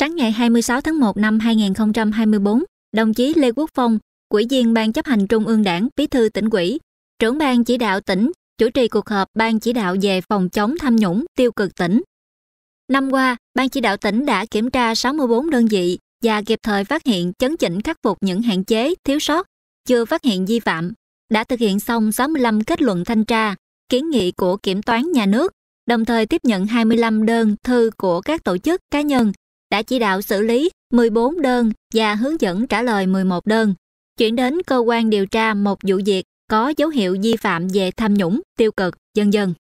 Sáng ngày 26 tháng 1 năm 2024, đồng chí Lê Quốc Phong, quỹ viên Ban chấp hành Trung ương Đảng, Bí thư tỉnh ủy, trưởng ban chỉ đạo tỉnh, chủ trì cuộc họp Ban chỉ đạo về phòng chống tham nhũng tiêu cực tỉnh. Năm qua, Ban chỉ đạo tỉnh đã kiểm tra 64 đơn vị và kịp thời phát hiện chấn chỉnh khắc phục những hạn chế, thiếu sót, chưa phát hiện vi phạm, đã thực hiện xong 65 kết luận thanh tra, kiến nghị của Kiểm toán Nhà nước, đồng thời tiếp nhận 25 đơn thư của các tổ chức cá nhân đã chỉ đạo xử lý 14 đơn và hướng dẫn trả lời 11 đơn, chuyển đến cơ quan điều tra một vụ việc có dấu hiệu vi phạm về tham nhũng, tiêu cực, dân dân.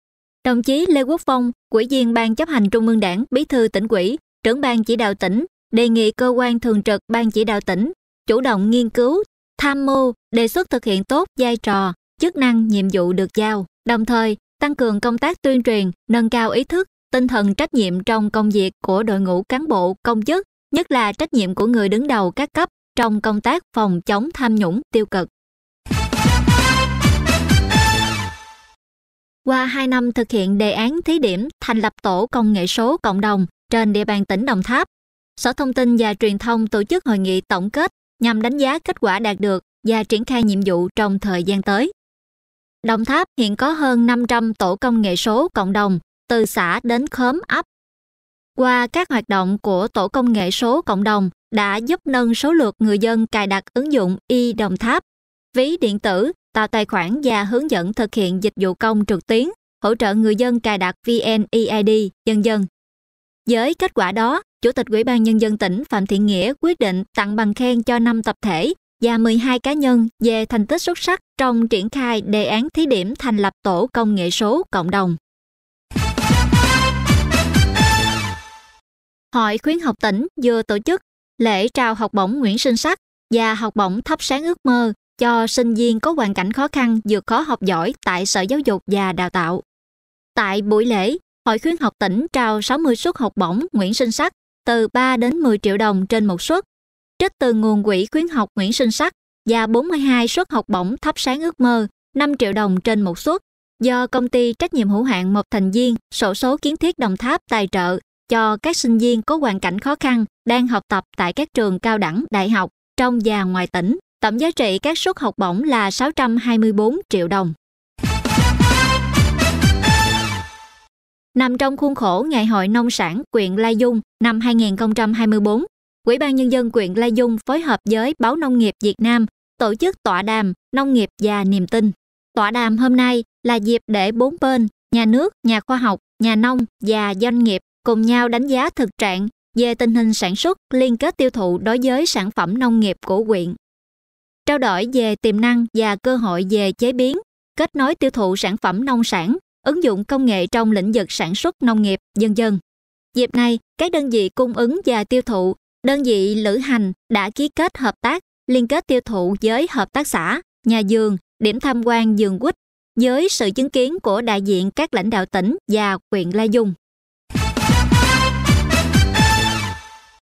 Đồng chí Lê Quốc Phong, quỹ viên Ban chấp hành Trung ương Đảng, Bí thư tỉnh quỹ trưởng ban chỉ đạo tỉnh, đề nghị cơ quan thường trực ban chỉ đạo tỉnh chủ động nghiên cứu, tham mưu, đề xuất thực hiện tốt vai trò, chức năng, nhiệm vụ được giao, đồng thời tăng cường công tác tuyên truyền, nâng cao ý thức tinh thần trách nhiệm trong công việc của đội ngũ cán bộ công chức, nhất là trách nhiệm của người đứng đầu các cấp trong công tác phòng chống tham nhũng tiêu cực. Qua 2 năm thực hiện đề án thí điểm thành lập tổ công nghệ số cộng đồng trên địa bàn tỉnh Đồng Tháp, Sở Thông tin và Truyền thông tổ chức hội nghị tổng kết nhằm đánh giá kết quả đạt được và triển khai nhiệm vụ trong thời gian tới. Đồng Tháp hiện có hơn 500 tổ công nghệ số cộng đồng từ xã đến khóm ấp. Qua các hoạt động của Tổ công nghệ số cộng đồng đã giúp nâng số lượt người dân cài đặt ứng dụng y Đồng Tháp, ví điện tử, tạo tài khoản và hướng dẫn thực hiện dịch vụ công trực tuyến, hỗ trợ người dân cài đặt VNEID, dân dân. Với kết quả đó, Chủ tịch Ủy ban Nhân dân tỉnh Phạm thị Nghĩa quyết định tặng bằng khen cho 5 tập thể và 12 cá nhân về thành tích xuất sắc trong triển khai đề án thí điểm thành lập tổ công nghệ số cộng đồng. Hội khuyến học tỉnh vừa tổ chức lễ trao học bổng Nguyễn Sinh Sắc và học bổng thắp sáng ước mơ cho sinh viên có hoàn cảnh khó khăn vượt khó học giỏi tại Sở Giáo dục và Đào tạo. Tại buổi lễ, Hội khuyến học tỉnh trao 60 suất học bổng Nguyễn Sinh Sắc từ 3 đến 10 triệu đồng trên một suất, trích từ nguồn quỹ khuyến học Nguyễn Sinh Sắc và 42 suất học bổng thắp sáng ước mơ 5 triệu đồng trên một suất do công ty trách nhiệm hữu hạn một thành viên sổ số kiến thiết Đồng Tháp tài trợ cho các sinh viên có hoàn cảnh khó khăn đang học tập tại các trường cao đẳng, đại học trong và ngoài tỉnh. Tổng giá trị các suất học bổng là 624 triệu đồng. Nằm trong khuôn khổ Ngày hội nông sản quyện Lai Dung năm 2024, Ủy ban Nhân dân quyện Lai Dung phối hợp với Báo Nông nghiệp Việt Nam tổ chức tọa đàm Nông nghiệp và niềm tin. Tọa đàm hôm nay là dịp để bốn bên, nhà nước, nhà khoa học, nhà nông và doanh nghiệp cùng nhau đánh giá thực trạng về tình hình sản xuất liên kết tiêu thụ đối với sản phẩm nông nghiệp của quyện trao đổi về tiềm năng và cơ hội về chế biến kết nối tiêu thụ sản phẩm nông sản ứng dụng công nghệ trong lĩnh vực sản xuất nông nghiệp dân dân dịp này các đơn vị cung ứng và tiêu thụ đơn vị lữ hành đã ký kết hợp tác liên kết tiêu thụ với hợp tác xã nhà vườn điểm tham quan vườn quýt với sự chứng kiến của đại diện các lãnh đạo tỉnh và huyện La dung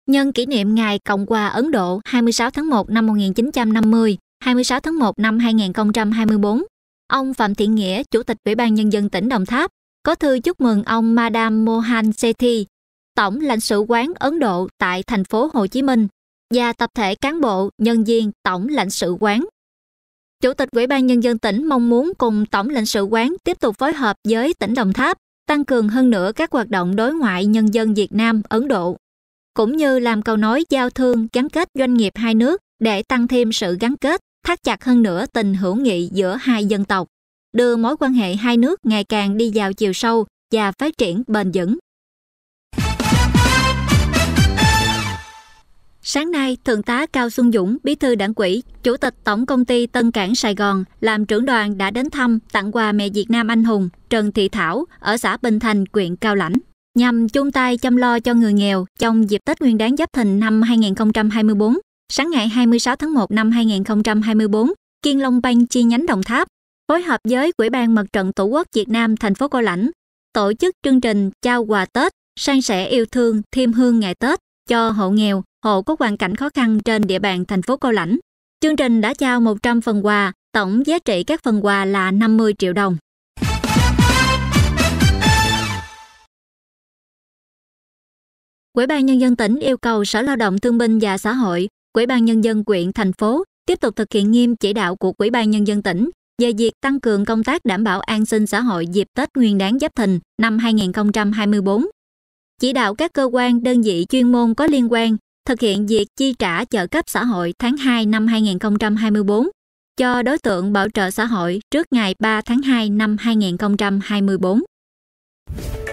Nhân kỷ niệm Ngày Cộng hòa Ấn Độ 26 tháng 1 năm 1950, 26 tháng 1 năm 2024, ông Phạm Thiện Nghĩa, Chủ tịch Ủy ban Nhân dân tỉnh Đồng Tháp, có thư chúc mừng ông Madam Mohan Sethi, Tổng lãnh sự quán Ấn Độ tại thành phố Hồ Chí Minh và tập thể cán bộ, nhân viên Tổng lãnh sự quán. Chủ tịch Ủy ban Nhân dân tỉnh mong muốn cùng Tổng lãnh sự quán tiếp tục phối hợp với tỉnh Đồng Tháp, tăng cường hơn nữa các hoạt động đối ngoại nhân dân Việt Nam, Ấn Độ cũng như làm cầu nối giao thương gắn kết doanh nghiệp hai nước để tăng thêm sự gắn kết, thắt chặt hơn nữa tình hữu nghị giữa hai dân tộc, đưa mối quan hệ hai nước ngày càng đi vào chiều sâu và phát triển bền vững. Sáng nay, Thượng tá Cao Xuân Dũng, Bí thư Đảng ủy, Chủ tịch Tổng công ty Tân Cảng Sài Gòn làm trưởng đoàn đã đến thăm tặng quà mẹ Việt Nam anh hùng Trần Thị Thảo ở xã Bình Thành, huyện Cao Lãnh nhằm chung tay chăm lo cho người nghèo trong dịp Tết Nguyên đán Giáp Thìn năm 2024. Sáng ngày 26 tháng 1 năm 2024, Kiên Long Bank chi nhánh Đồng Tháp phối hợp với Quỹ ban Mặt trận Tổ quốc Việt Nam thành phố Cao Lãnh tổ chức chương trình trao quà Tết, san sẻ yêu thương, thêm hương ngày Tết cho hộ nghèo, hộ có hoàn cảnh khó khăn trên địa bàn thành phố Cao Lãnh. Chương trình đã trao 100 phần quà, tổng giá trị các phần quà là 50 triệu đồng. Ủy ban Nhân dân tỉnh yêu cầu Sở Lao động Thương binh và Xã hội, Ủy ban Nhân dân quyện, thành phố tiếp tục thực hiện nghiêm chỉ đạo của Ủy ban Nhân dân tỉnh về việc tăng cường công tác đảm bảo an sinh xã hội dịp Tết Nguyên Đán Giáp Thìn năm 2024. Chỉ đạo các cơ quan, đơn vị chuyên môn có liên quan thực hiện việc chi trả trợ cấp xã hội tháng 2 năm 2024 cho đối tượng bảo trợ xã hội trước ngày 3 tháng 2 năm 2024.